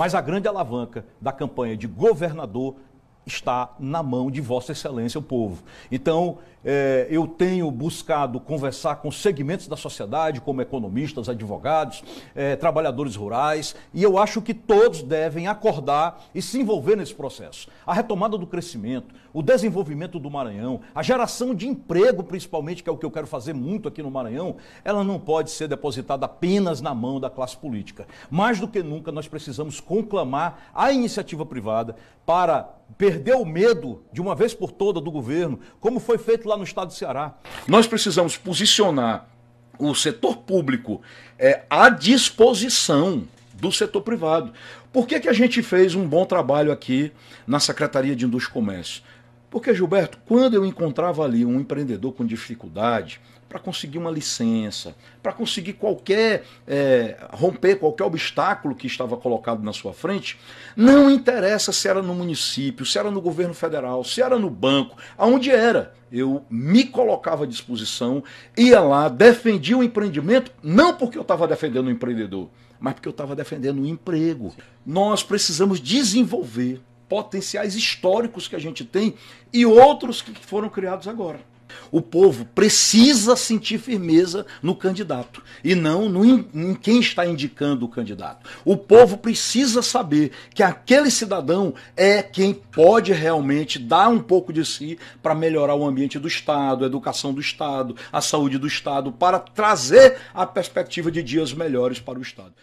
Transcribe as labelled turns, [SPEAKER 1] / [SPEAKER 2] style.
[SPEAKER 1] Mas a grande alavanca da campanha de governador está na mão de Vossa Excelência, o povo. Então, é, eu tenho buscado conversar com segmentos da sociedade, como economistas, advogados, é, trabalhadores rurais, e eu acho que todos devem acordar e se envolver nesse processo. A retomada do crescimento, o desenvolvimento do Maranhão, a geração de emprego, principalmente, que é o que eu quero fazer muito aqui no Maranhão, ela não pode ser depositada apenas na mão da classe política. Mais do que nunca, nós precisamos conclamar a iniciativa privada para perdeu o medo de uma vez por toda do governo, como foi feito lá no estado do Ceará. Nós precisamos posicionar o setor público é, à disposição do setor privado. Por que, que a gente fez um bom trabalho aqui na Secretaria de Indústria e Comércio? Porque, Gilberto, quando eu encontrava ali um empreendedor com dificuldade para conseguir uma licença, para conseguir qualquer. É, romper qualquer obstáculo que estava colocado na sua frente, não interessa se era no município, se era no governo federal, se era no banco, aonde era. Eu me colocava à disposição, ia lá, defendia o empreendimento, não porque eu estava defendendo o empreendedor, mas porque eu estava defendendo o emprego. Nós precisamos desenvolver potenciais históricos que a gente tem e outros que foram criados agora. O povo precisa sentir firmeza no candidato e não no, em quem está indicando o candidato. O povo precisa saber que aquele cidadão é quem pode realmente dar um pouco de si para melhorar o ambiente do Estado, a educação do Estado, a saúde do Estado, para trazer a perspectiva de dias melhores para o Estado.